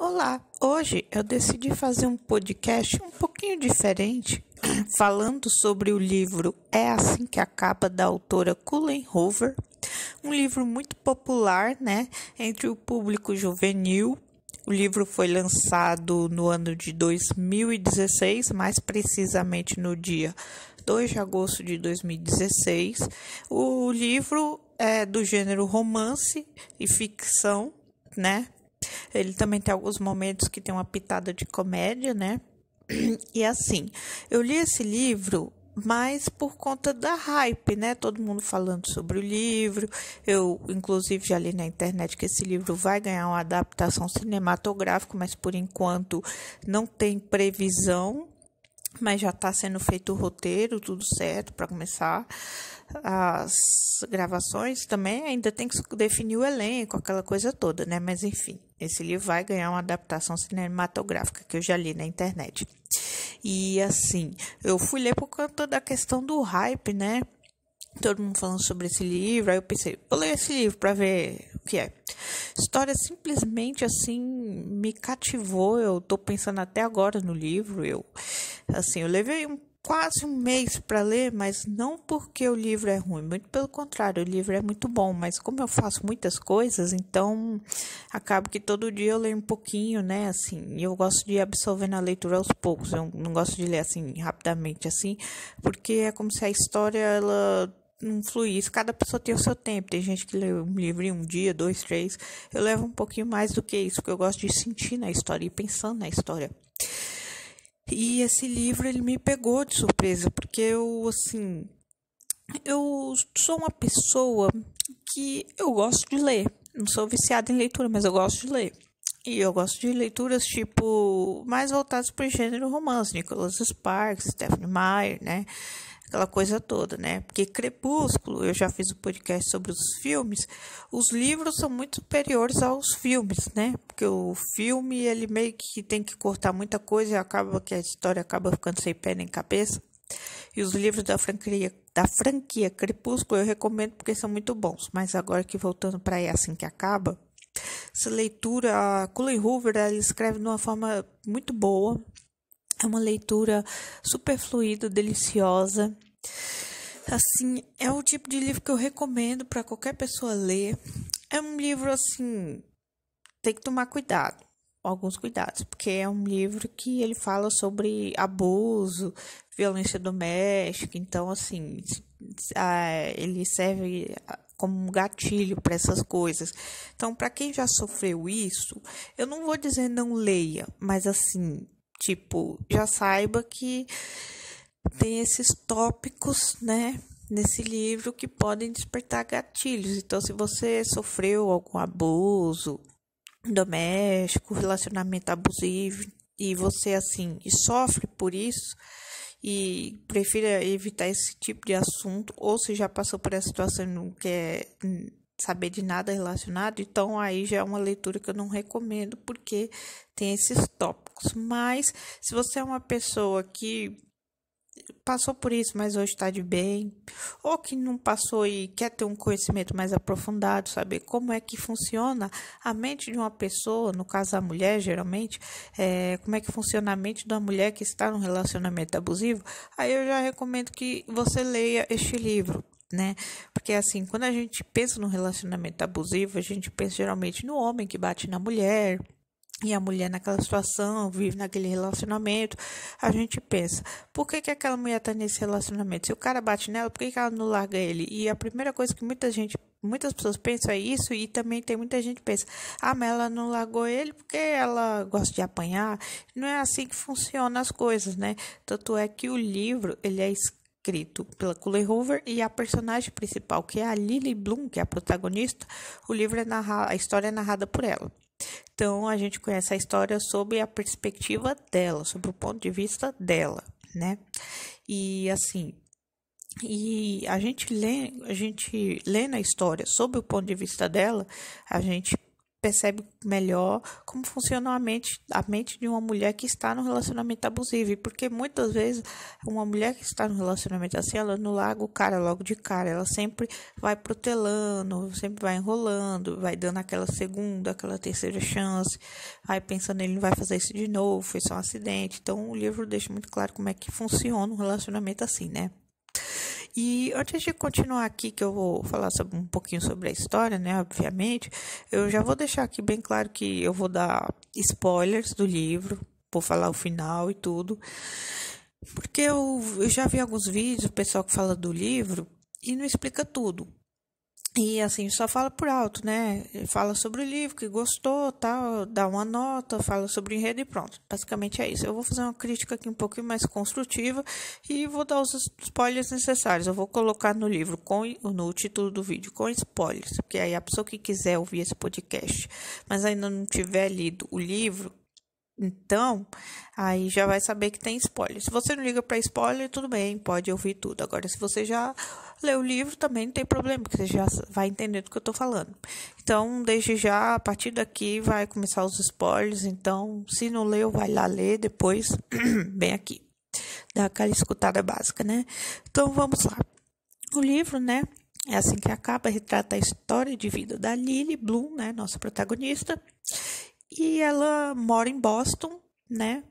Olá, hoje eu decidi fazer um podcast um pouquinho diferente, falando sobre o livro É Assim que Acaba, da autora Cullen Hoover, um livro muito popular né, entre o público juvenil. O livro foi lançado no ano de 2016, mais precisamente no dia 2 de agosto de 2016. O livro é do gênero romance e ficção, né? Ele também tem alguns momentos que tem uma pitada de comédia, né? E assim, eu li esse livro mas por conta da hype, né? Todo mundo falando sobre o livro. Eu, inclusive, já li na internet que esse livro vai ganhar uma adaptação cinematográfica, mas por enquanto não tem previsão. Mas já está sendo feito o roteiro, tudo certo para começar as gravações também ainda tem que definir o elenco, aquela coisa toda, né? Mas enfim, esse livro vai ganhar uma adaptação cinematográfica que eu já li na internet. E assim, eu fui ler por conta da questão do hype, né? Todo mundo falando sobre esse livro, aí eu pensei, vou ler esse livro para ver o que é. História simplesmente assim me cativou, eu tô pensando até agora no livro, eu assim, eu levei um quase um mês para ler, mas não porque o livro é ruim, muito pelo contrário, o livro é muito bom, mas como eu faço muitas coisas, então acabo que todo dia eu leio um pouquinho, né, assim, eu gosto de absorver na leitura aos poucos, eu não gosto de ler assim rapidamente assim, porque é como se a história ela não fluísse. Cada pessoa tem o seu tempo. Tem gente que lê um livro em um dia, dois, três. Eu levo um pouquinho mais do que isso, porque eu gosto de sentir na história e pensando na história. E esse livro ele me pegou de surpresa, porque eu assim, eu sou uma pessoa que eu gosto de ler. Não sou viciada em leitura, mas eu gosto de ler. E eu gosto de leituras tipo mais voltadas para o gênero romance, Nicholas Sparks, Stephanie Meyer, né? aquela coisa toda, né? Porque Crepúsculo, eu já fiz um podcast sobre os filmes, os livros são muito superiores aos filmes, né? Porque o filme, ele meio que tem que cortar muita coisa e acaba que a história acaba ficando sem pé nem cabeça. E os livros da franquia, da franquia Crepúsculo eu recomendo porque são muito bons. Mas agora que voltando para é assim que acaba, essa leitura, a Cullen Hoover ela escreve de uma forma muito boa, é uma leitura super fluida, deliciosa. Assim, é o tipo de livro que eu recomendo para qualquer pessoa ler. É um livro assim, tem que tomar cuidado, alguns cuidados, porque é um livro que ele fala sobre abuso, violência doméstica, então assim, ele serve como um gatilho para essas coisas. Então, para quem já sofreu isso, eu não vou dizer não leia, mas assim, Tipo, já saiba que tem esses tópicos, né, nesse livro que podem despertar gatilhos. Então, se você sofreu algum abuso doméstico, relacionamento abusivo e você assim sofre por isso e prefira evitar esse tipo de assunto ou se já passou por essa situação e não quer saber de nada relacionado, então aí já é uma leitura que eu não recomendo porque tem esses tópicos. Mas se você é uma pessoa que passou por isso, mas hoje está de bem, ou que não passou e quer ter um conhecimento mais aprofundado, saber como é que funciona a mente de uma pessoa, no caso a mulher, geralmente, é, como é que funciona a mente de uma mulher que está num relacionamento abusivo, aí eu já recomendo que você leia este livro, né? Porque assim, quando a gente pensa no relacionamento abusivo, a gente pensa geralmente no homem que bate na mulher, e a mulher naquela situação, vive naquele relacionamento, a gente pensa, por que, que aquela mulher tá nesse relacionamento? Se o cara bate nela, por que, que ela não larga ele? E a primeira coisa que muita gente, muitas pessoas pensam é isso, e também tem muita gente que pensa, ah, mas ela não largou ele porque ela gosta de apanhar. Não é assim que funcionam as coisas, né? Tanto é que o livro, ele é escrito escrito pela Cullen Hoover e a personagem principal, que é a Lily Bloom, que é a protagonista, o livro é a história é narrada por ela. Então a gente conhece a história sob a perspectiva dela, sob o ponto de vista dela, né? E assim, e a gente lê, a gente lê na história sob o ponto de vista dela, a gente percebe melhor como funciona a mente, a mente de uma mulher que está no relacionamento abusivo. Porque muitas vezes uma mulher que está no relacionamento assim, ela não larga o cara logo de cara, ela sempre vai protelando, sempre vai enrolando, vai dando aquela segunda, aquela terceira chance, aí pensando ele não vai fazer isso de novo, foi só um acidente. Então o livro deixa muito claro como é que funciona um relacionamento assim, né? E antes de continuar aqui, que eu vou falar sobre, um pouquinho sobre a história, né? Obviamente, eu já vou deixar aqui bem claro que eu vou dar spoilers do livro, vou falar o final e tudo. Porque eu, eu já vi alguns vídeos, o pessoal que fala do livro, e não explica tudo. E assim, só fala por alto, né? Fala sobre o livro, que gostou, tal, dá uma nota, fala sobre o enredo e pronto. Basicamente é isso. Eu vou fazer uma crítica aqui um pouquinho mais construtiva e vou dar os spoilers necessários. Eu vou colocar no livro, com, no título do vídeo, com spoilers, porque aí a pessoa que quiser ouvir esse podcast, mas ainda não tiver lido o livro, então, aí já vai saber que tem spoiler. Se você não liga para spoiler, tudo bem, pode ouvir tudo. Agora, se você já leu o livro, também não tem problema, porque você já vai entender do que eu estou falando. Então, desde já, a partir daqui vai começar os spoilers. Então, se não leu, vai lá ler depois, bem aqui. Dá aquela escutada básica, né? Então, vamos lá. O livro, né? É assim que acaba, retrata a história de vida da Lily Bloom, né, nossa protagonista, ela mora em Boston, né?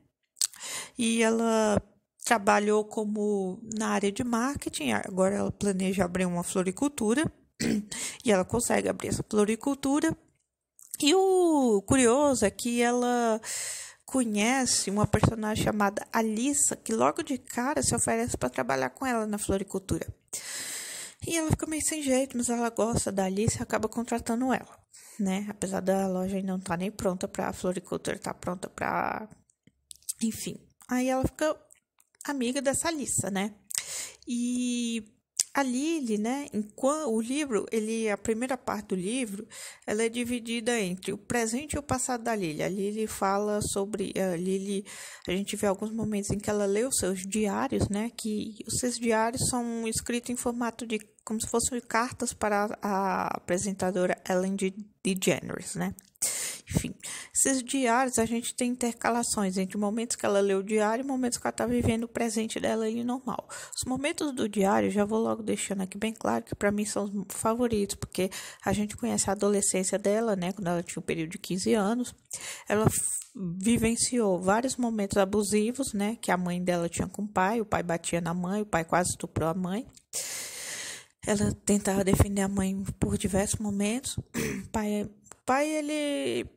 E ela trabalhou como na área de marketing, agora ela planeja abrir uma floricultura e ela consegue abrir essa floricultura. E o curioso é que ela conhece uma personagem chamada Alissa, que logo de cara se oferece para trabalhar com ela na floricultura. E ela fica meio sem jeito, mas ela gosta da Alice e acaba contratando ela né? Apesar da loja ainda não tá nem pronta para a floricultura, tá pronta para Enfim. Aí ela fica amiga dessa Alissa, né? E a Lily, né? Enquanto o livro, ele a primeira parte do livro, ela é dividida entre o presente e o passado da Lily. A Lily fala sobre a Lily, a gente vê alguns momentos em que ela lê os seus diários, né? Que os seus diários são escritos em formato de como se fossem cartas para a apresentadora Ellen DeGeneres, né? Enfim, esses diários a gente tem intercalações entre momentos que ela lê o diário e momentos que ela está vivendo o presente dela ali normal. Os momentos do diário, já vou logo deixando aqui bem claro que para mim são os favoritos, porque a gente conhece a adolescência dela, né? Quando ela tinha um período de 15 anos, ela vivenciou vários momentos abusivos, né? Que a mãe dela tinha com o pai, o pai batia na mãe, o pai quase estuprou a mãe. Ela tentava defender a mãe por diversos momentos. O pai, pai ele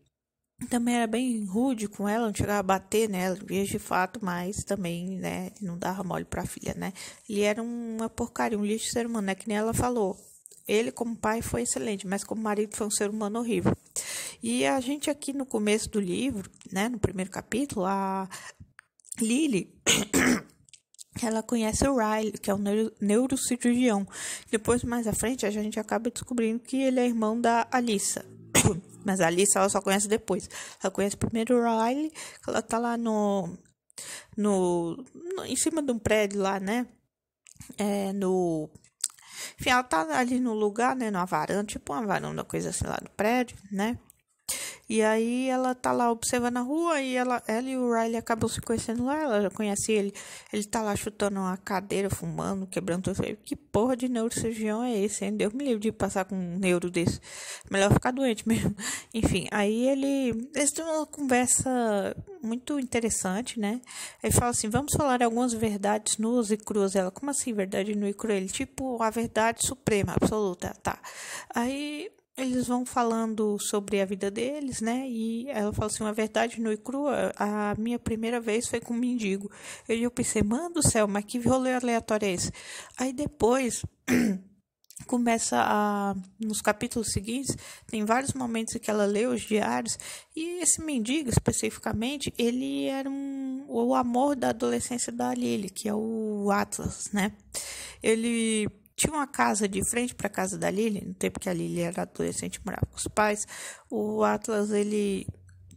também era bem rude com ela, não chegava a bater nela, via de fato, mas também, né, não dava mole para a filha, né? Ele era uma porcaria, um lixo de ser humano, né? Que nem ela falou. Ele, como pai, foi excelente, mas como marido, foi um ser humano horrível. E a gente aqui no começo do livro, né, no primeiro capítulo, a Lily ela conhece o Riley, que é um neurocirurgião. Depois, mais à frente, a gente acaba descobrindo que ele é irmão da Alissa. Mas a Alissa ela só conhece depois. Ela conhece primeiro o Riley, que ela tá lá no, no, no, em cima de um prédio lá, né? É, no enfim, ela tá ali no lugar, né, na varanda, tipo uma varanda, coisa assim lá do prédio, né? E aí ela tá lá observando a rua e ela, ela e o Riley acabam se conhecendo lá, ela já conhece ele. Ele tá lá chutando uma cadeira, fumando, quebrando tudo. Que porra de neurocirurgião é esse, hein? Deus me livre de passar com um neuro desse. Melhor ficar doente mesmo. Enfim, aí ele. Eles têm uma conversa muito interessante, né? Ele fala assim: vamos falar algumas verdades nuas e cruas. Ela, como assim, verdade nua e crua? Ele, tipo, a verdade suprema, absoluta, tá. Aí eles vão falando sobre a vida deles, né? E ela fala assim: uma verdade nua e crua. A minha primeira vez foi com um mendigo. E eu pensei: manda do céu, mas que rolê aleatório é esse? Aí depois. começa a nos capítulos seguintes tem vários momentos em que ela lê os diários e esse mendigo especificamente ele era um o amor da adolescência da Lily que é o Atlas né ele tinha uma casa de frente para a casa da Lily, no tempo que a Lily era adolescente e morava com os pais. O Atlas, ele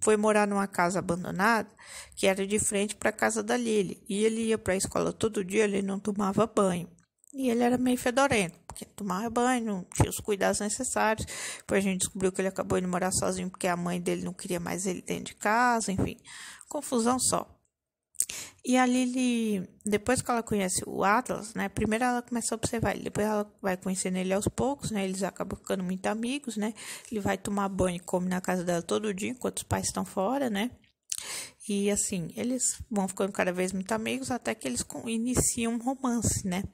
foi morar numa casa abandonada que era de frente para a casa da Lily. E ele ia para a escola todo dia, ele não tomava banho. E ele era meio fedorento, porque tomava banho, não tinha os cuidados necessários. Depois a gente descobriu que ele acabou indo morar sozinho porque a mãe dele não queria mais ele dentro de casa, enfim, confusão só. E a Lily, depois que ela conhece o Atlas, né? Primeiro ela começa a observar ele, depois ela vai conhecendo ele aos poucos, né? Eles acabam ficando muito amigos, né? Ele vai tomar banho e come na casa dela todo dia, enquanto os pais estão fora, né? E assim, eles vão ficando cada vez muito amigos até que eles iniciam um romance, né?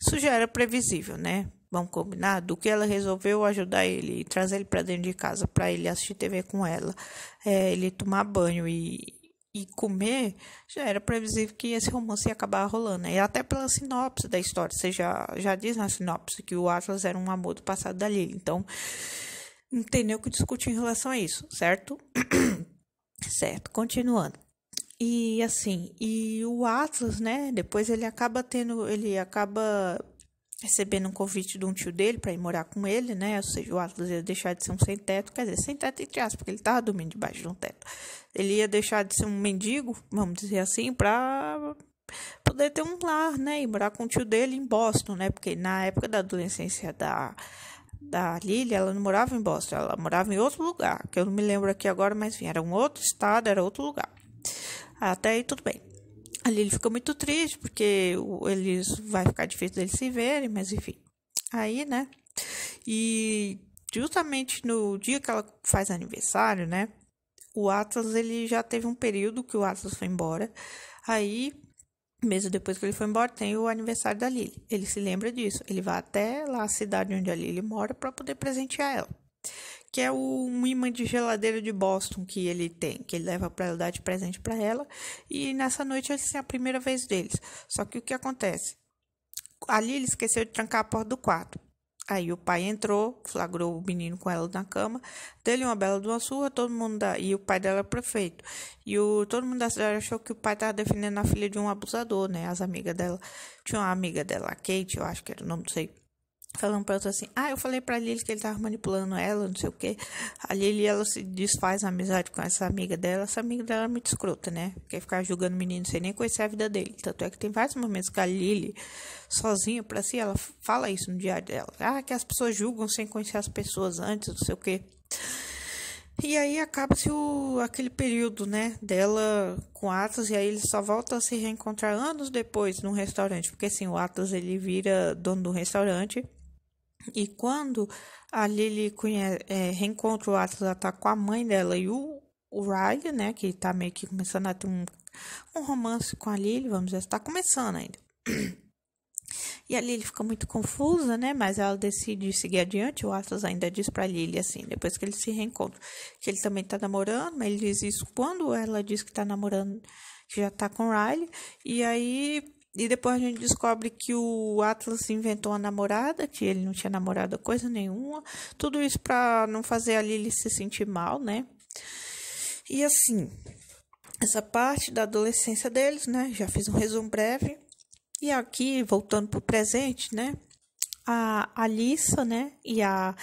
Isso já era previsível, né? Vamos combinar? Do que ela resolveu ajudar ele e trazer ele para dentro de casa para ele assistir TV com ela, é, ele tomar banho e e comer, já era previsível que esse romance ia acabar rolando. Né? E até pela sinopse da história. Você já, já diz na sinopse que o Atlas era um amor do passado da Lily. Então, não tem nem o que discutir em relação a isso, certo? certo, continuando. E assim, e o Atlas, né, depois ele acaba tendo, ele acaba recebendo um convite de um tio dele para ir morar com ele, né? Ou seja, o Atlas ia deixar de ser um sem-teto, quer dizer, sem-teto entre aspas, porque ele estava dormindo debaixo de um teto. Ele ia deixar de ser um mendigo, vamos dizer assim, para poder ter um lar, né? E morar com o tio dele em Boston, né? Porque na época da adolescência da da Lily, ela não morava em Boston, ela morava em outro lugar, que eu não me lembro aqui agora, mas enfim, era um outro estado, era outro lugar. Até aí tudo bem. Ali ele fica muito triste, porque eles vai ficar difícil deles se verem, mas enfim. Aí, né? E justamente no dia que ela faz aniversário, né? O Atlas, ele já teve um período que o Atlas foi embora. Aí, mesmo depois que ele foi embora, tem o aniversário da Lily. Ele se lembra disso. Ele vai até lá a cidade onde a Lily mora para poder presentear ela que é o, um imã de geladeira de Boston que ele tem, que ele leva para ela dar de presente para ela. E nessa noite essa é a primeira vez deles. Só que o que acontece? Ali ele esqueceu de trancar a porta do quarto. Aí o pai entrou, flagrou o menino com ela na cama, deu-lhe uma bela de uma surra, todo mundo da... e o pai dela é prefeito. E o todo mundo da cidade achou que o pai estava defendendo a filha de um abusador, né? As amigas dela, tinha uma amiga dela, a Kate, eu acho que era o nome, não sei falando pra outra assim, ah, eu falei pra Lili que ele tava manipulando ela, não sei o que. A Lili, ela se desfaz a amizade com essa amiga dela, essa amiga dela é muito escrota, né? Quer ficar julgando o menino sem nem conhecer a vida dele. Tanto é que tem vários momentos que a Lili, sozinha pra si, ela fala isso no diário dela. Ah, que as pessoas julgam sem conhecer as pessoas antes, não sei o que. E aí acaba-se aquele período, né, dela com Atlas, e aí ele só volta a se reencontrar anos depois num restaurante, porque assim, o Atlas ele vira dono do restaurante, e quando a Lily conhece, é, reencontra o Atlas, ela tá com a mãe dela e o, o Riley, né? Que tá meio que começando a ter um, um romance com a Lily, vamos dizer, está começando ainda. E a Lily fica muito confusa, né? Mas ela decide seguir adiante. O Atlas ainda diz pra Lily, assim, depois que eles se reencontram, que ele também tá namorando, mas ele diz isso quando ela diz que tá namorando, que já tá com o Riley. E aí e depois a gente descobre que o Atlas inventou uma namorada, que ele não tinha namorada coisa nenhuma. Tudo isso para não fazer a Lily se sentir mal, né? E assim, essa parte da adolescência deles, né? Já fiz um resumo breve. E aqui, voltando pro presente, né? A Alissa, né? E a,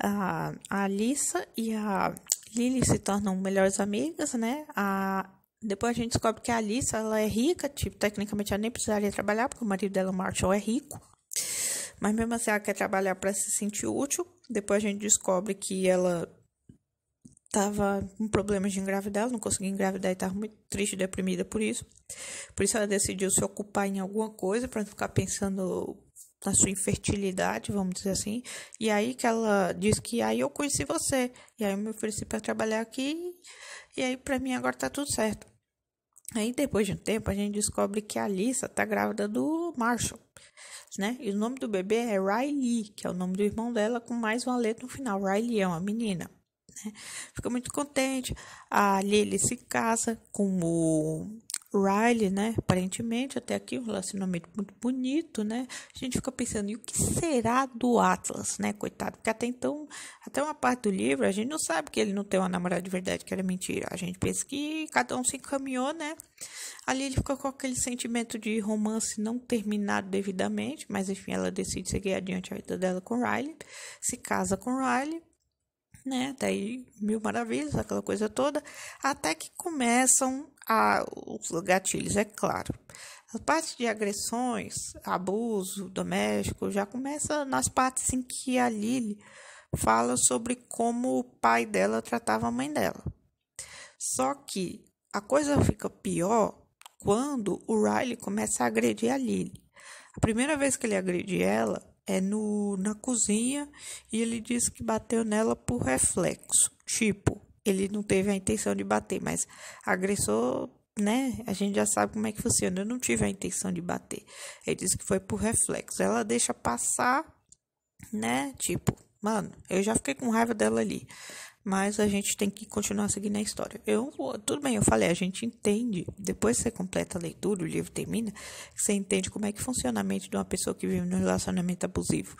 a, a Alissa e a Lily se tornam melhores amigas, né? A depois a gente descobre que a Alice, ela é rica, tipo, tecnicamente ela nem precisaria trabalhar, porque o marido dela, Marshall, é rico. Mas mesmo assim ela quer trabalhar para se sentir útil. Depois a gente descobre que ela tava com problemas de engravidar, ela não conseguia engravidar e tava muito triste, e deprimida por isso. Por isso ela decidiu se ocupar em alguma coisa para não ficar pensando na sua infertilidade, vamos dizer assim. E aí que ela diz que aí eu conheci você e aí eu me ofereci para trabalhar aqui e aí para mim agora tá tudo certo. Aí depois de um tempo a gente descobre que a Lisa tá grávida do Marshall, né? E o nome do bebê é Riley, que é o nome do irmão dela com mais uma letra no final. Riley é uma menina. Né? Fica muito contente. A Lily se casa com o Riley, né? Aparentemente, até aqui um relacionamento muito bonito, né? A gente fica pensando, e o que será do Atlas, né? Coitado, porque até então, até uma parte do livro, a gente não sabe que ele não tem uma namorada de verdade, que era mentira. A gente pensa que cada um se encaminhou, né? Ali ele fica com aquele sentimento de romance não terminado devidamente, mas enfim, ela decide seguir adiante a vida dela com Riley, se casa com Riley, né? aí mil maravilhas, aquela coisa toda, até que começam a, os gatilhos, é claro. A parte de agressões, abuso doméstico, já começa nas partes em que a Lily fala sobre como o pai dela tratava a mãe dela. Só que a coisa fica pior quando o Riley começa a agredir a Lily. A primeira vez que ele agrediu ela é no, na cozinha e ele diz que bateu nela por reflexo. Tipo, ele não teve a intenção de bater, mas agressor, né? A gente já sabe como é que funciona. Eu não tive a intenção de bater. Ele disse que foi por reflexo. Ela deixa passar, né? Tipo, mano, eu já fiquei com raiva dela ali mas a gente tem que continuar seguindo a história. Eu tudo bem, eu falei, a gente entende, depois que você completa a leitura, o livro termina, você entende como é que funciona a mente de uma pessoa que vive num relacionamento abusivo.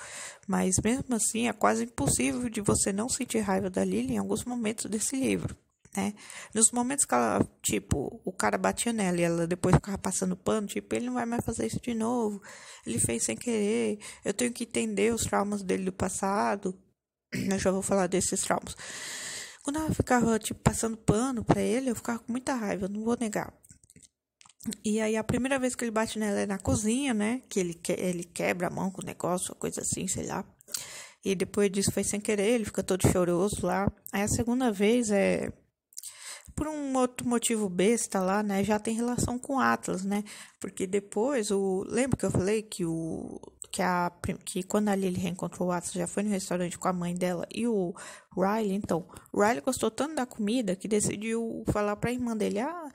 Mas mesmo assim, é quase impossível de você não sentir raiva da Lily em alguns momentos desse livro. Né? Nos momentos que ela, tipo, o cara batia nela e ela depois ficava passando pano, tipo, ele não vai mais fazer isso de novo, ele fez sem querer, eu tenho que entender os traumas dele do passado, Eu já vou falar desses traumas. Quando ela ficava, tipo, passando pano pra ele, eu ficava com muita raiva, não vou negar. E aí a primeira vez que ele bate nela é na cozinha, né? Que ele, que, ele quebra a mão com o negócio, coisa assim, sei lá. E depois disso foi sem querer, ele fica todo choroso lá. Aí a segunda vez é por um outro motivo besta lá, né? Já tem relação com Atlas, né? Porque depois o lembra que eu falei que o que, a, que quando a Lily reencontrou o Atlas, já foi no restaurante com a mãe dela e o Riley. Então, o Riley gostou tanto da comida que decidiu falar para a irmã dele: ah,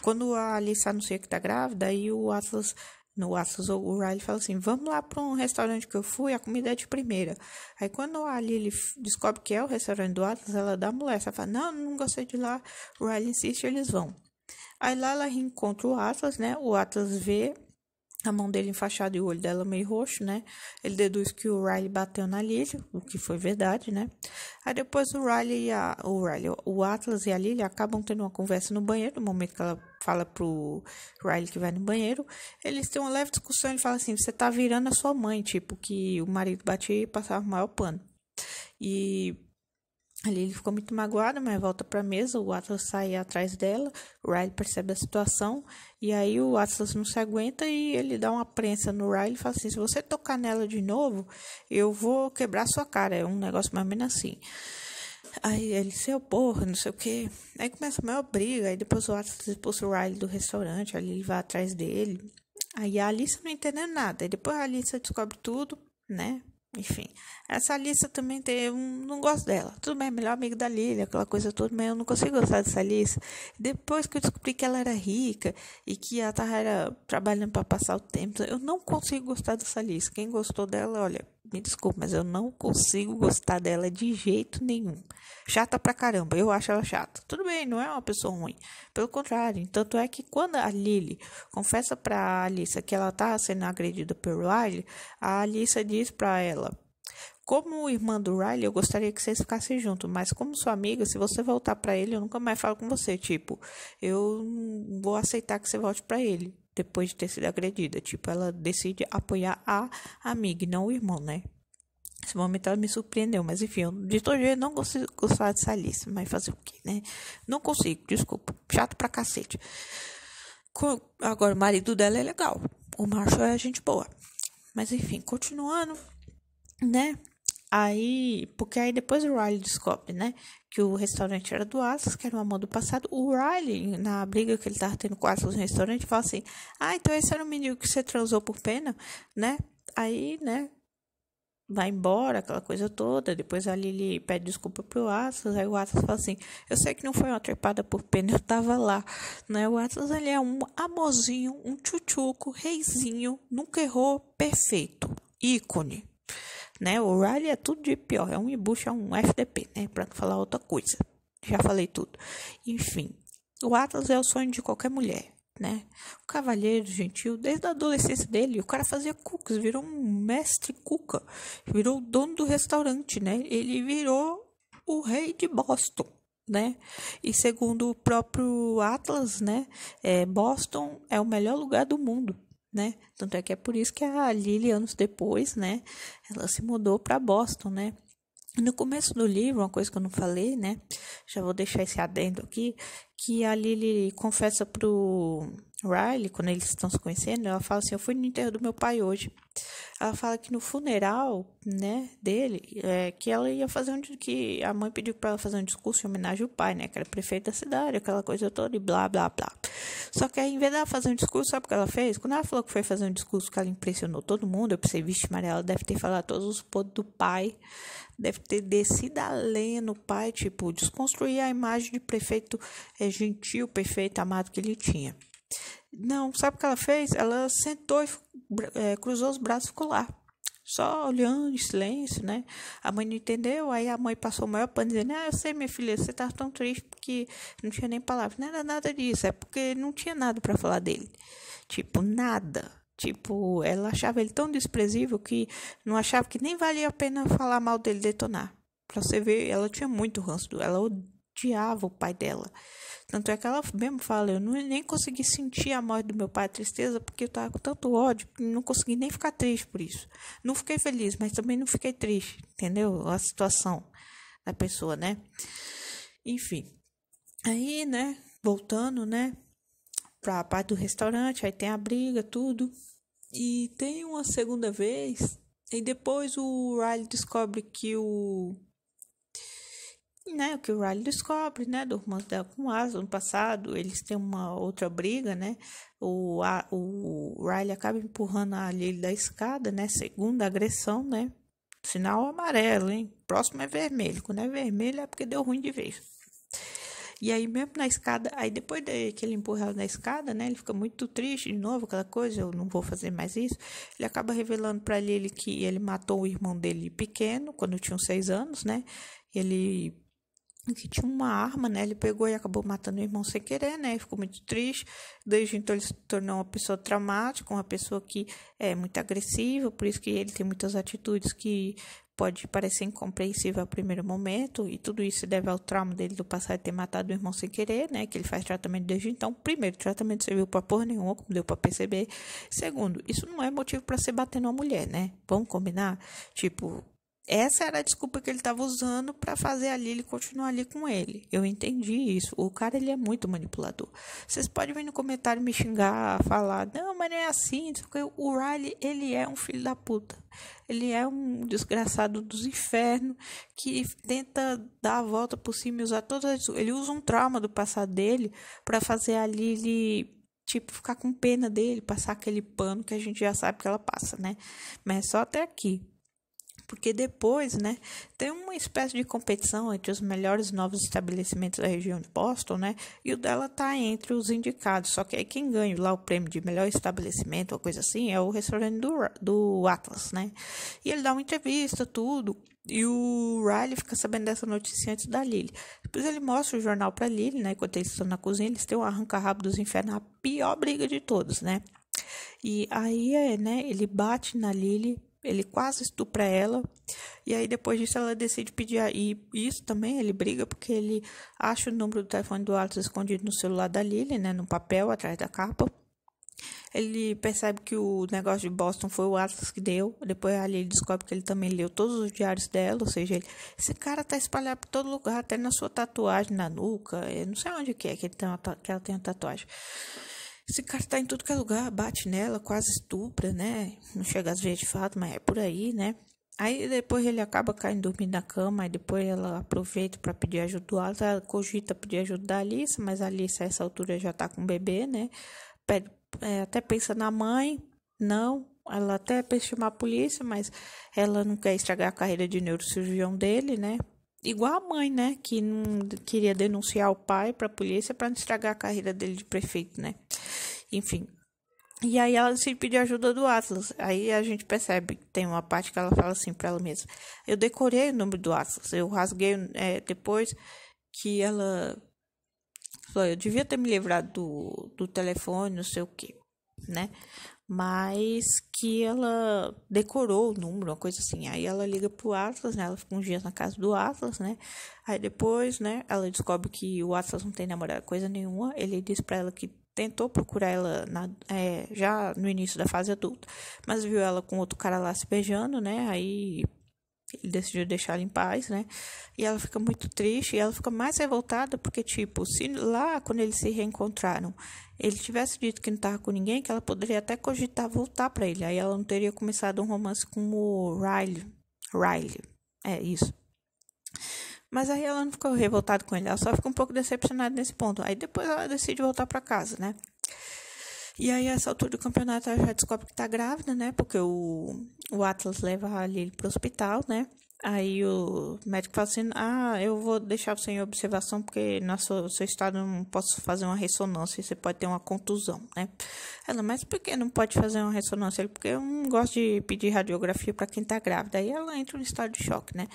quando a Alice anuncia que tá grávida, aí o Atlas no Atlas, o Riley fala assim: vamos lá para um restaurante que eu fui, a comida é de primeira. Aí, quando a Lily descobre que é o restaurante do Atlas, ela dá a mulher, ela fala: não, não gostei de lá. O Riley insiste, eles vão. Aí lá ela reencontra o Atlas, né? O Atlas vê a mão dele enfaixada e o olho dela meio roxo, né? Ele deduz que o Riley bateu na Lily, o que foi verdade, né? Aí depois o Riley e a, o, Riley, o Atlas e a Lily acabam tendo uma conversa no banheiro, no momento que ela fala pro Riley que vai no banheiro, eles têm uma leve discussão, ele fala assim: "Você tá virando a sua mãe", tipo que o marido batia e passava o maior pano. E Ali ele ficou muito magoado, mas volta para a mesa. O Atlas sai atrás dela. O Riley percebe a situação. E aí o Atlas não se aguenta e ele dá uma prensa no Riley e fala assim: se você tocar nela de novo, eu vou quebrar sua cara. É um negócio mais ou menos assim. Aí ele, seu porra, não sei o que. Aí começa a maior briga. Aí depois o Atlas expulsa o Riley do restaurante. Ali ele vai atrás dele. Aí a Alice não entendeu nada. Aí depois a Alice descobre tudo, né? Enfim, essa Alissa também tem, eu não gosto dela. Tudo bem, melhor amigo da Lilia, aquela coisa toda, mas eu não consigo gostar dessa Alissa. Depois que eu descobri que ela era rica e que ela tava era, trabalhando para passar o tempo, eu não consigo gostar dessa Alissa. Quem gostou dela, olha, me desculpe, mas eu não consigo gostar dela de jeito nenhum. Chata pra caramba, eu acho ela chata. Tudo bem, não é uma pessoa ruim. Pelo contrário, tanto é que quando a Lily confessa pra Alissa que ela tá sendo agredida pelo Riley, a Alissa diz pra ela. Como irmã do Riley, eu gostaria que vocês ficassem juntos, mas como sua amiga, se você voltar para ele, eu nunca mais falo com você. Tipo, eu vou aceitar que você volte para ele depois de ter sido agredida. Tipo, ela decide apoiar a amiga e não o irmão, né? Esse momento ela me surpreendeu, mas enfim, eu, de todo jeito não consigo gostar dessa Alice, mas fazer o quê, né? Não consigo, desculpa, chato pra cacete. Com, agora, o marido dela é legal, o macho é gente boa. Mas enfim, continuando, né? Aí, porque aí depois o Riley descobre, né? que o restaurante era do Atlas, que era o amor do passado. O Riley, na briga que ele tava tendo com o Atlas no restaurante, fala assim: Ah, então esse era o menino que você transou por pena, né? Aí, né? Vai embora, aquela coisa toda. Depois a Lily pede desculpa pro Atlas. Aí o Atlas fala assim: Eu sei que não foi uma trepada por pena, eu tava lá. Né? O Atlas ele é um amorzinho, um tchutchuco, reizinho, nunca errou, perfeito, ícone né? O Riley é tudo de pior, é um embuste, é um FDP, né? Para não falar outra coisa. Já falei tudo. Enfim, o Atlas é o sonho de qualquer mulher, né? O cavalheiro gentil, desde a adolescência dele, o cara fazia cookies, virou um mestre cuca, virou o dono do restaurante, né? Ele virou o rei de Boston, né? E segundo o próprio Atlas, né? É, Boston é o melhor lugar do mundo né? Tanto é que é por isso que a Lily, anos depois, né, ela se mudou para Boston, né? No começo do livro, uma coisa que eu não falei, né? Já vou deixar esse adendo aqui, que a Lily confessa pro Riley, quando eles estão se conhecendo, ela fala assim: Eu fui no enterro do meu pai hoje. Ela fala que no funeral, né, dele, é, que ela ia fazer um. que a mãe pediu para ela fazer um discurso em homenagem ao pai, né, que era prefeito da cidade, aquela coisa toda e blá, blá, blá. Só que aí, em vez dela fazer um discurso, sabe o que ela fez? Quando ela falou que foi fazer um discurso que ela impressionou todo mundo, eu pensei: Vixe, Maria, ela deve ter falado todos os podres do pai, deve ter descido a lenha no pai, tipo, desconstruir a imagem de prefeito é, gentil, perfeito, amado que ele tinha. Não, sabe o que ela fez? Ela sentou e é, cruzou os braços e ficou lá. Só olhando em silêncio, né? A mãe não entendeu, aí a mãe passou o maior pano dizendo: Ah, eu sei, minha filha, você tá tão triste porque não tinha nem palavras. Não era nada disso, é porque não tinha nada para falar dele. Tipo, nada. Tipo, ela achava ele tão desprezível que não achava que nem valia a pena falar mal dele, detonar. Pra você ver, ela tinha muito ranço, ela odiava o pai dela. Tanto é que ela mesmo fala, eu não, nem consegui sentir a morte do meu pai, a tristeza, porque eu estava com tanto ódio, que não consegui nem ficar triste por isso. Não fiquei feliz, mas também não fiquei triste, entendeu? A situação da pessoa, né? Enfim. Aí, né, voltando, né, para a parte do restaurante, aí tem a briga, tudo. E tem uma segunda vez, e depois o Riley descobre que o né, o que o Riley descobre, né, do romance dela com o Asa no passado, eles têm uma outra briga, né, o, a, o Riley acaba empurrando a Lily da escada, né, segunda agressão, né, sinal amarelo, hein, próximo é vermelho, quando é vermelho é porque deu ruim de vez. E aí, mesmo na escada, aí depois de que ele empurra ela na escada, né, ele fica muito triste de novo, aquela coisa, eu não vou fazer mais isso, ele acaba revelando para Lily que ele matou o irmão dele pequeno, quando tinham seis anos, né, ele que tinha uma arma, né? Ele pegou e acabou matando o irmão sem querer, né? E ficou muito triste. Desde então ele se tornou uma pessoa traumática, uma pessoa que é muito agressiva, por isso que ele tem muitas atitudes que pode parecer incompreensível ao primeiro momento, e tudo isso se deve ao trauma dele do passado de ter matado o irmão sem querer, né? Que ele faz tratamento desde então. Primeiro, tratamento serviu para porra nenhuma, como deu para perceber. Segundo, isso não é motivo para se bater numa mulher, né? Vamos combinar? Tipo, essa era a desculpa que ele estava usando para fazer a Lily continuar ali com ele. Eu entendi isso. O cara ele é muito manipulador. Vocês podem vir no comentário me xingar, falar, não, mas não é assim. O Riley ele é um filho da puta. Ele é um desgraçado dos infernos que tenta dar a volta por cima e usar todas as... Ele usa um trauma do passado dele para fazer a Lily tipo, ficar com pena dele, passar aquele pano que a gente já sabe que ela passa, né? Mas só até aqui porque depois, né, tem uma espécie de competição entre os melhores novos estabelecimentos da região de Boston, né, e o dela tá entre os indicados, só que aí quem ganha lá o prêmio de melhor estabelecimento, ou coisa assim, é o restaurante do, do Atlas, né, e ele dá uma entrevista, tudo, e o Riley fica sabendo dessa notícia antes da Lily. Depois ele mostra o jornal para Lily, né, enquanto eles estão na cozinha, eles têm um arranca-rabo dos infernos, a pior briga de todos, né, e aí, é, né, ele bate na Lily ele quase estupra ela. E aí depois disso ela decide pedir a... e isso também ele briga porque ele acha o número do telefone do Atlas escondido no celular da Lily, né, no papel atrás da capa. Ele percebe que o negócio de Boston foi o Atlas que deu. Depois ali ele descobre que ele também leu todos os diários dela. Ou seja, ele, esse cara tá espalhado por todo lugar, até na sua tatuagem na nuca. Eu não sei onde que é que, tem uma, que ela tem uma tatuagem. Esse cara tá em tudo que é lugar, bate nela, quase estupra, né? Não chega às vezes de fato, mas é por aí, né? Aí depois ele acaba caindo dormindo na cama, aí depois ela aproveita para pedir ajuda do Alice, ela cogita pedir ajuda da Alice, mas a Alice a essa altura já tá com o bebê, né? Pede, é, até pensa na mãe, não, ela até pensa chamar a polícia, mas ela não quer estragar a carreira de neurocirurgião dele, né? igual a mãe, né, que não queria denunciar o pai para a polícia para não estragar a carreira dele de prefeito, né? Enfim. E aí ela se pediu ajuda do Atlas. Aí a gente percebe que tem uma parte que ela fala assim para ela mesma: "Eu decorei o nome do Atlas. Eu rasguei é, depois que ela falou, eu devia ter me livrado do, do telefone, não sei o quê, né? mas que ela decorou o número, uma coisa assim. Aí ela liga pro Atlas, né? Ela fica uns dias na casa do Atlas, né? Aí depois, né, ela descobre que o Atlas não tem namorada coisa nenhuma. Ele diz pra ela que tentou procurar ela na, é, já no início da fase adulta, mas viu ela com outro cara lá se beijando, né? Aí ele decidiu deixar ela em paz, né? E ela fica muito triste e ela fica mais revoltada porque, tipo, se lá quando eles se reencontraram, ele tivesse dito que não tava com ninguém, que ela poderia até cogitar voltar para ele. Aí ela não teria começado um romance com o Riley. Riley. É isso. Mas aí ela não ficou revoltada com ele, ela só fica um pouco decepcionada nesse ponto. Aí depois ela decide voltar para casa, né? E aí, essa altura do campeonato, ela já descobre que tá grávida, né? Porque o, o Atlas leva a Lily pro hospital, né? Aí o médico fala assim: Ah, eu vou deixar você em observação porque no seu estado não posso fazer uma ressonância você pode ter uma contusão, né? Ela, mas por que não pode fazer uma ressonância? Ele, porque eu não gosto de pedir radiografia para quem tá grávida. Aí ela entra no estado de choque, né?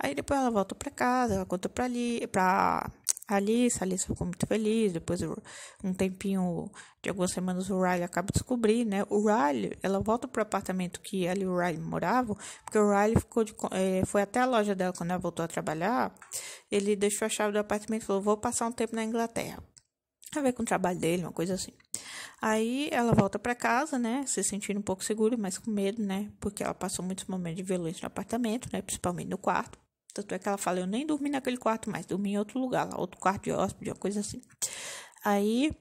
Aí depois ela volta para casa, ela conta para ali, para Alice. A Alice ficou muito feliz. Depois, um tempinho, de algumas semanas, o Riley acaba de descobrir, né? O Riley, ela volta pro apartamento que ela e o Riley moravam, porque o Riley ficou de, é, foi até a loja dela quando ela voltou a trabalhar. Ele deixou a chave do apartamento e falou: Vou passar um tempo na Inglaterra. A ver com o trabalho dele, uma coisa assim. Aí ela volta para casa, né? Se sentindo um pouco segura, mas com medo, né? Porque ela passou muitos momentos de violência no apartamento, né? Principalmente no quarto. Tanto é que ela fala, eu nem dormi naquele quarto mais, dormi em outro lugar, lá, outro quarto de hóspede, uma coisa assim. Aí,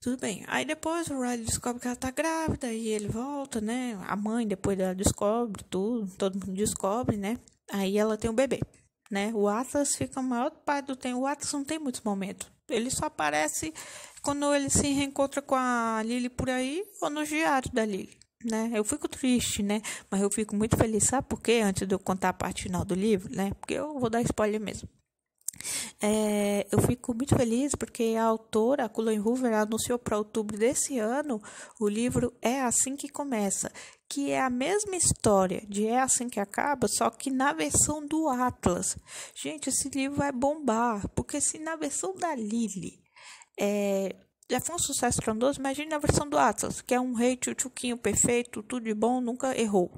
tudo bem. Aí depois o Riley descobre que ela tá grávida e ele volta, né? A mãe depois dela descobre tudo, todo mundo descobre, né? Aí ela tem o um bebê, né? O Atlas fica a maior parte do tempo. O Atlas não tem muitos momentos. Ele só aparece quando ele se reencontra com a Lily por aí ou nos diários da Lily né? Eu fico triste, né? Mas eu fico muito feliz, sabe por quê? Antes de eu contar a parte final do livro, né? Porque eu vou dar spoiler mesmo. É, eu fico muito feliz porque a autora, a Cullen Hoover, anunciou para outubro desse ano o livro É Assim Que Começa, que é a mesma história de É Assim Que Acaba, só que na versão do Atlas. Gente, esse livro vai bombar, porque se na versão da Lily é, já foi um sucesso trondoso, imagina a versão do Atlas, que é um rei tchutchuquinho perfeito, tudo de bom, nunca errou,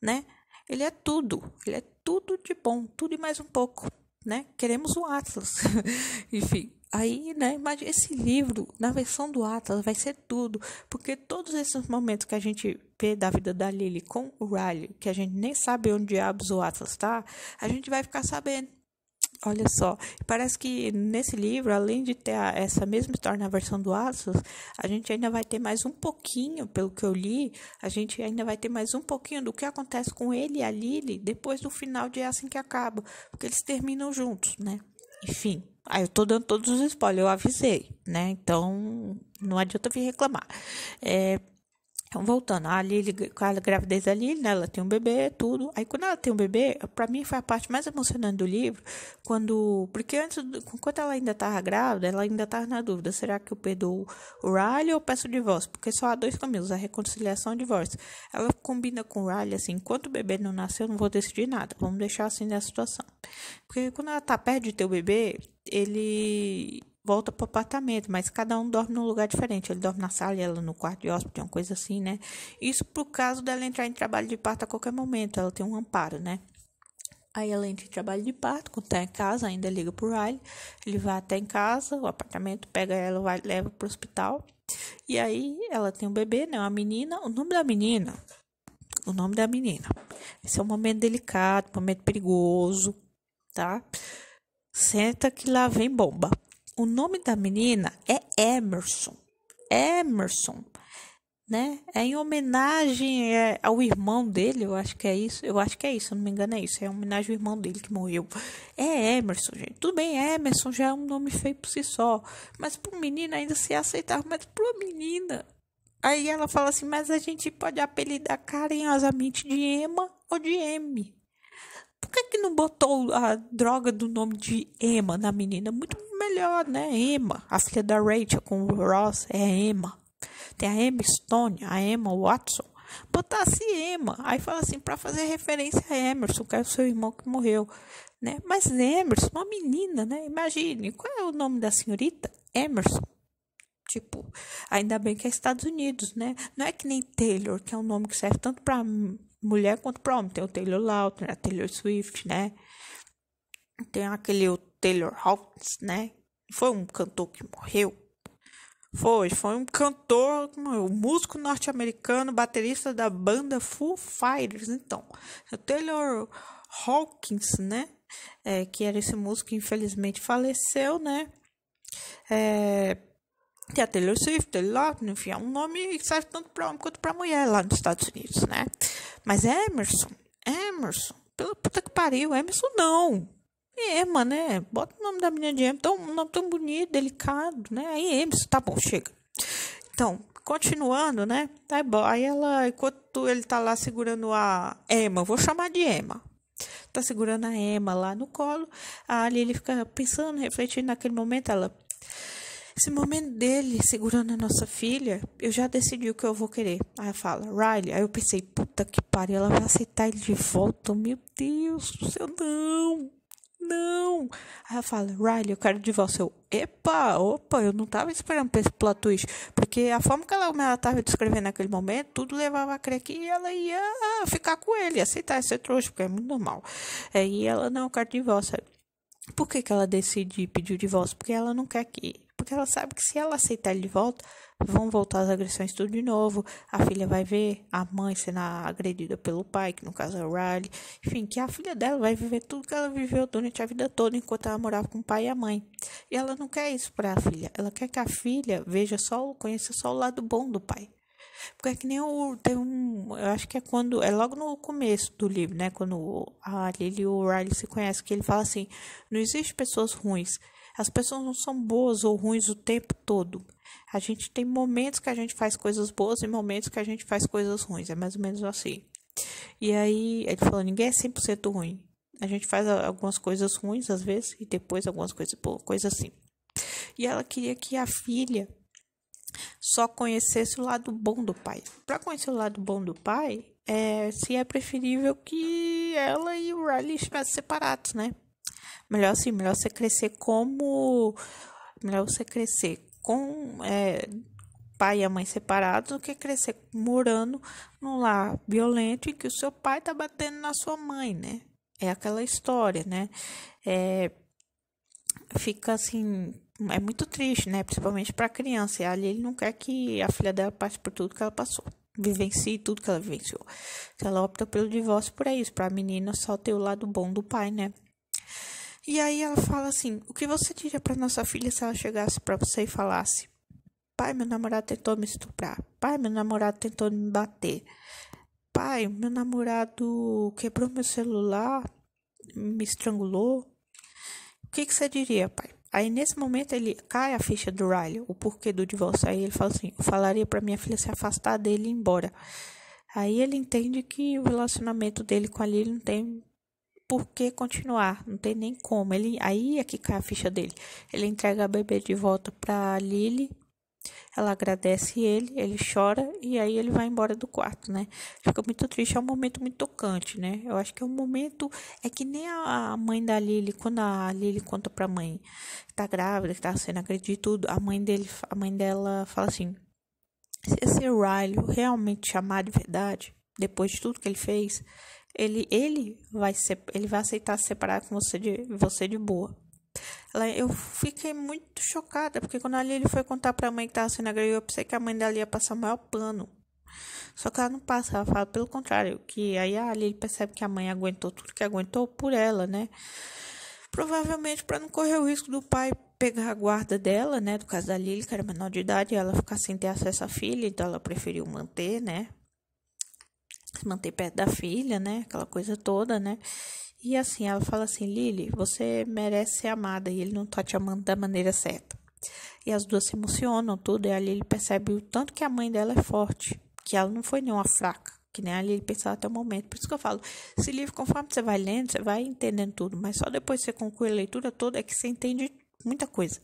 né? Ele é tudo, ele é tudo de bom, tudo e mais um pouco, né? Queremos um Atlas. Enfim, aí, né, imagina esse livro, na versão do Atlas, vai ser tudo, porque todos esses momentos que a gente vê da vida da Lily com o Riley, que a gente nem sabe onde diabos o Atlas tá, a gente vai ficar sabendo Olha só, parece que nesse livro, além de ter a, essa mesma história na versão do Asus, a gente ainda vai ter mais um pouquinho, pelo que eu li, a gente ainda vai ter mais um pouquinho do que acontece com ele e a Lily depois do final de Assim que Acaba, porque eles terminam juntos, né? Enfim, aí eu tô dando todos os spoilers, eu avisei, né? Então, não adianta vir reclamar. É, então, voltando, a Lily, com a gravidez da Lili, né, ela tem um bebê, tudo. Aí, quando ela tem um bebê, para mim foi a parte mais emocionante do livro, quando... Porque antes, enquanto ela ainda estava grávida, ela ainda estava na dúvida, será que eu perdoo o Riley ou peço o divórcio? Porque só há dois caminhos, a reconciliação e o divórcio. Ela combina com o Riley, assim, enquanto o bebê não nasceu, eu não vou decidir nada, vamos deixar assim nessa situação. Porque quando ela tá perto de ter o bebê, ele volta pro apartamento, mas cada um dorme num lugar diferente. Ele dorme na sala e ela no quarto de hóspede, uma coisa assim, né? Isso pro caso dela entrar em trabalho de parto a qualquer momento, ela tem um amparo, né? Aí ela entra em trabalho de parto, quando está em casa, ainda liga pro Riley. Ele vai até em casa, o apartamento, pega ela, vai, leva pro hospital. E aí ela tem um bebê, né? Uma menina. O nome da menina. O nome da menina. Esse é um momento delicado, um momento perigoso, tá? Senta que lá vem bomba. O nome da menina é Emerson. Emerson, né? É em homenagem é, ao irmão dele, eu acho que é isso. Eu acho que é isso, não me engano é isso. É homenagem ao irmão dele que morreu. É Emerson, gente. Tudo bem, Emerson já é um nome feio por si só, mas para um menino ainda se aceitar, mas para uma menina. Aí ela fala assim: "Mas a gente pode apelidar carinhosamente de Emma ou de M". Por que, que não botou a droga do nome de Emma na menina? Muito melhor, né? Emma. A filha da Rachel com o Ross é Emma. Tem a Emma Stone, a Emma Watson. Botasse assim, Emma. Aí fala assim, para fazer referência a Emerson, que é o seu irmão que morreu. Né? Mas Emerson, uma menina, né? Imagine, qual é o nome da senhorita? Emerson. Tipo, ainda bem que é Estados Unidos, né? Não é que nem Taylor, que é um nome que serve tanto para mulher quanto para homem. Tem o Taylor Lautner, a Taylor Swift, né? Tem aquele o Taylor Hawkins, né? Foi um cantor que morreu. Foi, foi um cantor, um músico norte-americano, baterista da banda Foo Fighters. Então, o Taylor Hawkins, né? É, que era esse músico infelizmente faleceu, né? É, que a Taylor Swift, Taylor Lautner, enfim, é um nome que serve tanto para homem quanto para mulher lá nos Estados Unidos, né? Mas Emerson, Emerson, pela puta que pariu, Emerson não. Emma, né? Bota o nome da menina de Emerson, um nome tão bonito, delicado, né? Aí Emerson, tá bom, chega. Então, continuando, né? Tá aí ela, enquanto ele tá lá segurando a Emma, vou chamar de Emma, tá segurando a Emma lá no colo. Ali ele fica pensando, refletindo naquele momento. Ela, esse momento dele segurando a nossa filha, eu já decidi o que eu vou querer. Aí fala Riley. Aí eu pensei, puta que pariu, ela vai aceitar ele de volta. Meu Deus do céu, não! Não! Aí ela fala, Riley, eu quero divórcio. Eu, epa, opa, eu não tava esperando pra esse plot twist. Porque a forma que ela, ela tava descrevendo naquele momento, tudo levava a crer que ela ia ficar com ele, aceitar esse trouxa, porque é muito normal. aí é, ela, não, eu quero volta. Por que, que ela decide pedir o divórcio? Porque ela não quer que porque ela sabe que se ela aceitar ele de volta, vão voltar as agressões tudo de novo. A filha vai ver a mãe sendo agredida pelo pai, que no caso é o Riley. Enfim, que a filha dela vai viver tudo que ela viveu durante a vida toda enquanto ela morava com o pai e a mãe. E ela não quer isso para a filha. Ela quer que a filha veja só, conheça só o lado bom do pai. Porque é que nem o. Tem um. Eu acho que é quando. É logo no começo do livro, né? Quando a Lily e o Riley se conhecem, que ele fala assim: não existe pessoas ruins, as pessoas não são boas ou ruins o tempo todo. A gente tem momentos que a gente faz coisas boas e momentos que a gente faz coisas ruins. É mais ou menos assim. E aí, ele falou: ninguém é 100% ruim. A gente faz algumas coisas ruins às vezes e depois algumas coisas boas, coisa assim. E ela queria que a filha só conhecesse o lado bom do pai. Para conhecer o lado bom do pai, é, se é preferível que ela e o Riley estivessem separados, né? Melhor assim, melhor você crescer como. Melhor você crescer com é, pai e a mãe separados do que crescer morando num lar violento em que o seu pai tá batendo na sua mãe, né? É aquela história, né? É, fica assim é muito triste, né? Principalmente para a criança. E ali ele não quer que a filha dela passe por tudo que ela passou, vivencie tudo que ela vivenciou. Então ela opta pelo divórcio por isso. Para a menina só ter o lado bom do pai, né? E aí ela fala assim: O que você diria para nossa filha se ela chegasse para você e falasse: Pai, meu namorado tentou me estuprar. Pai, meu namorado tentou me bater. Pai, meu namorado quebrou meu celular, me estrangulou. O que, que você diria, pai? Aí nesse momento ele cai a ficha do Riley, o porquê do divórcio. Aí ele fala assim: Eu falaria para minha filha se afastar dele e ir embora. Aí ele entende que o relacionamento dele com a Lily não tem por que continuar? Não tem nem como. Ele, aí é que cai a ficha dele. Ele entrega a bebê de volta para Lily. Ela agradece ele, ele chora e aí ele vai embora do quarto, né? Fica muito triste, é um momento muito tocante, né? Eu acho que é um momento é que nem a mãe da Lily, quando a Lily conta para a mãe que tá grávida, que tá sendo acredita e tudo, a mãe dele, a mãe dela fala assim: "Se esse Riley realmente chamar de verdade, depois de tudo que ele fez, ele, ele, vai, ser, ele vai aceitar se separar com você de, você de boa. eu fiquei muito chocada, porque quando ali ele foi contar pra mãe que tava sendo agredida, eu pensei que a mãe dela ia passar o maior pano. Só que ela não passa, ela fala pelo contrário, que aí a ele percebe que a mãe aguentou tudo que aguentou por ela, né? Provavelmente para não correr o risco do pai pegar a guarda dela, né? Do caso da Lili, que era menor de idade, e ela ficar sem ter acesso à filha, então ela preferiu manter, né? se manter perto da filha, né? Aquela coisa toda, né? E assim, ela fala assim: Lily, você merece ser amada e ele não tá te amando da maneira certa. E as duas se emocionam, tudo. E a Lily percebe o tanto que a mãe dela é forte, que ela não foi nenhuma fraca, que nem a Lily pensava até o momento. Por isso que eu falo: esse livro, conforme você vai lendo, você vai entendendo tudo, mas só depois que você conclui a leitura toda é que você entende muita coisa.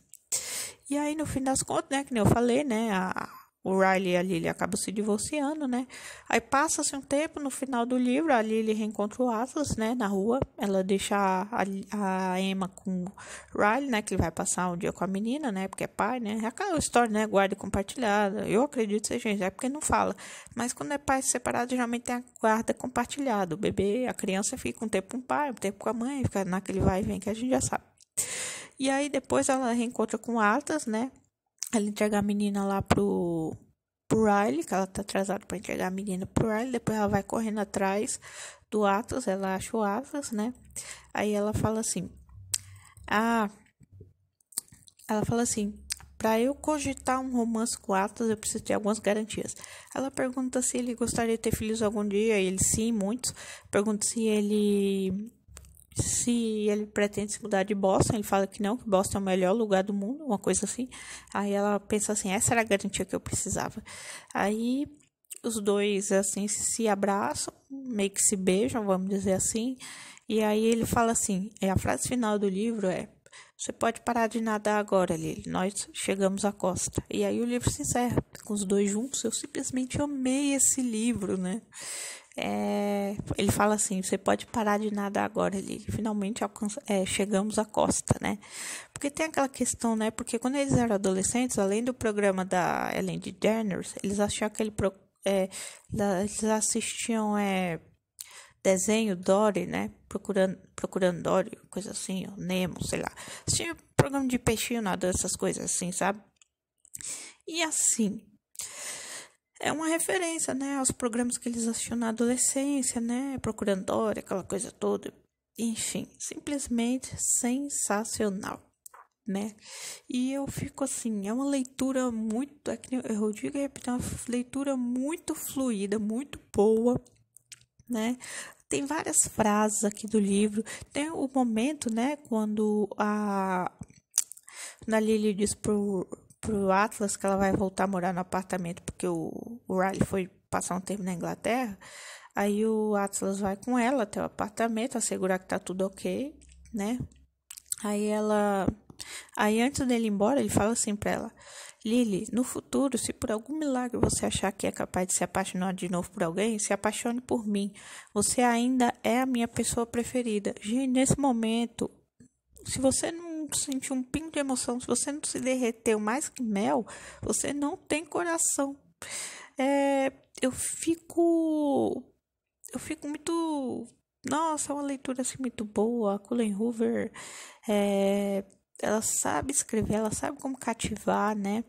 E aí, no fim das contas, né, que nem eu falei, né, a, o Riley e a Lily acabam se divorciando, né? Aí passa-se um tempo, no final do livro, a Lily reencontra o Atlas, né, na rua. Ela deixa a, a Emma com o Riley, né, que vai passar um dia com a menina, né, porque é pai, né? É aquela história, né, guarda compartilhada. Eu acredito seja gente, é porque não fala. Mas quando é pai separado, geralmente tem a guarda compartilhada. O bebê, a criança fica um tempo com o pai, um tempo com a mãe, fica naquele vai e vem que a gente já sabe. E aí depois ela reencontra com o Atlas, né? Ela entregar a menina lá pro, pro Riley, que ela tá atrasada para entregar a menina pro Riley. Depois ela vai correndo atrás do Atlas, ela acha o Atlas, né? Aí ela fala assim: Ah, ela fala assim. Para eu cogitar um romance com Atlas, eu preciso ter algumas garantias. Ela pergunta se ele gostaria de ter filhos algum dia, ele sim, muitos. Pergunta se ele se ele pretende se mudar de Boston, ele fala que não, que Boston é o melhor lugar do mundo, uma coisa assim. Aí ela pensa assim, essa era a garantia que eu precisava. Aí os dois assim se abraçam, meio que se beijam, vamos dizer assim. E aí ele fala assim, é, a frase final do livro é: você pode parar de nadar agora, Lili, Nós chegamos à costa. E aí o livro se encerra com os dois juntos. Eu simplesmente amei esse livro, né? é, ele fala assim: você pode parar de nadar agora. Ele finalmente alcança, é, chegamos à costa, né? Porque tem aquela questão, né? Porque quando eles eram adolescentes, além do programa da Ellen DeGeneres, eles achavam que pro, é, eles assistiam é, desenho Dory, né? Procurando, procurando Dory, coisa assim, ó, Nemo, sei lá. Tinha programa de peixinho, nada dessas coisas assim, sabe? E assim é uma referência, né, aos programas que eles assistiam na adolescência, né, Procurando Dory, aquela coisa toda. Enfim, simplesmente sensacional, né? E eu fico assim, é uma leitura muito, é que eu digo, é uma leitura muito fluida, muito boa, né? Tem várias frases aqui do livro. Tem o momento, né, quando a na Lily diz pro pro Atlas que ela vai voltar a morar no apartamento porque o, o Riley foi passar um tempo na Inglaterra. Aí o Atlas vai com ela até o apartamento, assegurar que tá tudo ok, né? Aí ela. Aí antes dele ir embora, ele fala assim pra ela: Lily, no futuro, se por algum milagre você achar que é capaz de se apaixonar de novo por alguém, se apaixone por mim. Você ainda é a minha pessoa preferida. Gente, nesse momento, se você não sentir um pingo de emoção, se você não se derreteu mais que mel, você não tem coração. É, eu fico. Eu fico muito. Nossa, é uma leitura assim muito boa. A Cullen Hoover, é, ela sabe escrever, ela sabe como cativar, né?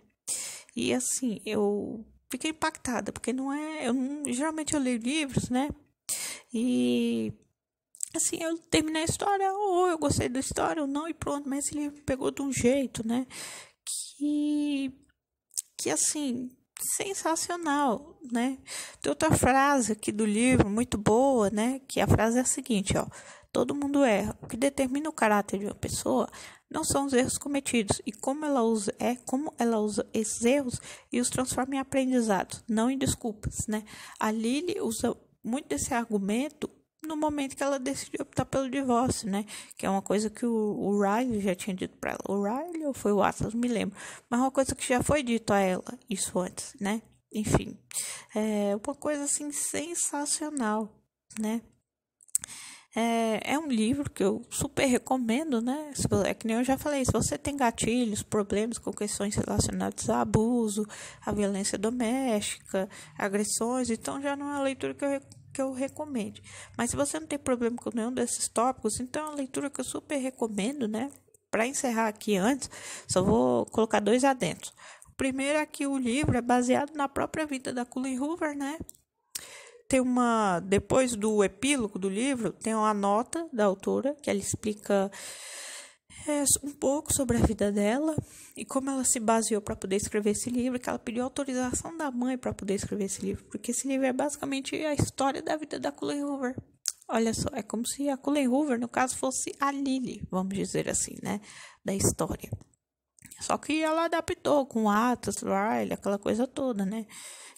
E assim, eu fiquei impactada, porque não é. Eu, geralmente eu leio livros, né? E assim, eu terminei a história, ou eu gostei da história, ou não, e pronto. Mas ele pegou de um jeito, né? Que. Que assim. Sensacional, né? Tem outra frase aqui do livro, muito boa, né? Que a frase é a seguinte: ó, todo mundo erra. O que determina o caráter de uma pessoa não são os erros cometidos, e como ela usa, é como ela usa esses erros e os transforma em aprendizado, não em desculpas, né? A Lily usa muito desse argumento no momento que ela decidiu optar pelo divórcio, né? Que é uma coisa que o, o Riley já tinha dito para ela. O Riley ou foi o Atlas, não me lembro. Mas uma coisa que já foi dito a ela isso antes, né? Enfim, é uma coisa assim sensacional, né? É, é um livro que eu super recomendo, né? É que nem eu já falei, se você tem gatilhos, problemas com questões relacionadas a abuso, a violência doméstica, agressões, então já não é uma leitura que eu recomendo que eu recomende. Mas se você não tem problema com nenhum desses tópicos, então é uma leitura que eu super recomendo, né? Para encerrar aqui antes, só vou colocar dois adentros. O primeiro é que o livro é baseado na própria vida da Cullen Hoover, né? Tem uma depois do epílogo do livro, tem uma nota da autora que ela explica é, um pouco sobre a vida dela e como ela se baseou para poder escrever esse livro, que ela pediu autorização da mãe para poder escrever esse livro, porque esse livro é basicamente a história da vida da Cullen Hoover. Olha só, é como se a Cullen Hoover, no caso, fosse a Lily, vamos dizer assim, né, da história. Só que ela adaptou com atos, Riley, aquela coisa toda, né?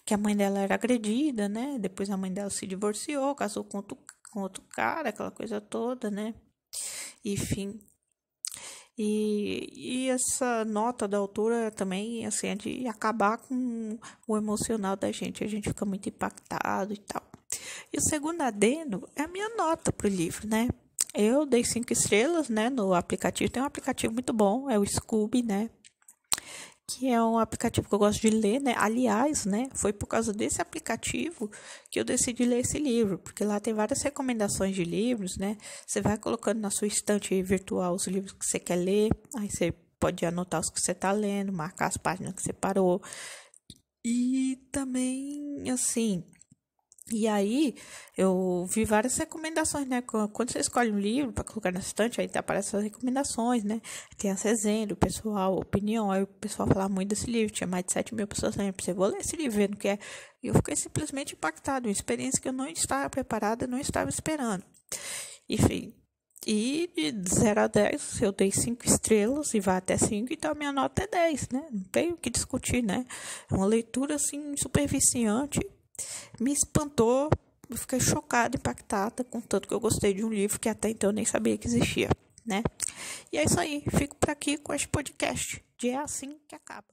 Que a mãe dela era agredida, né? Depois a mãe dela se divorciou, casou com outro, com outro cara, aquela coisa toda, né? Enfim, e, e essa nota da autora também, assim, é de acabar com o emocional da gente. A gente fica muito impactado e tal. E o segundo adendo é a minha nota pro livro, né? Eu dei cinco estrelas, né, no aplicativo. Tem um aplicativo muito bom, é o Scooby, né? que é um aplicativo que eu gosto de ler, né? Aliás, né, foi por causa desse aplicativo que eu decidi ler esse livro, porque lá tem várias recomendações de livros, né? Você vai colocando na sua estante virtual os livros que você quer ler, aí você pode anotar os que você está lendo, marcar as páginas que você parou. E também, assim, e aí, eu vi várias recomendações, né? Quando você escolhe um livro para colocar na estante, aí tá, aparecem as recomendações, né? Tem a resenhas do pessoal, opinião. Aí o pessoal falava muito desse livro, tinha mais de 7 mil pessoas lendo. Você vou ler esse livro, vendo que é. E eu fiquei simplesmente impactado, uma experiência que eu não estava preparada, não estava esperando. Enfim. E de 0 a 10, eu dei 5 estrelas e vai até 5, então a minha nota é 10, né? Não tem o que discutir, né? É uma leitura, assim, super viciante me espantou, eu fiquei chocada, impactada, com tanto que eu gostei de um livro que até então eu nem sabia que existia, né? E é isso aí, fico por aqui com este podcast. De é assim que acaba.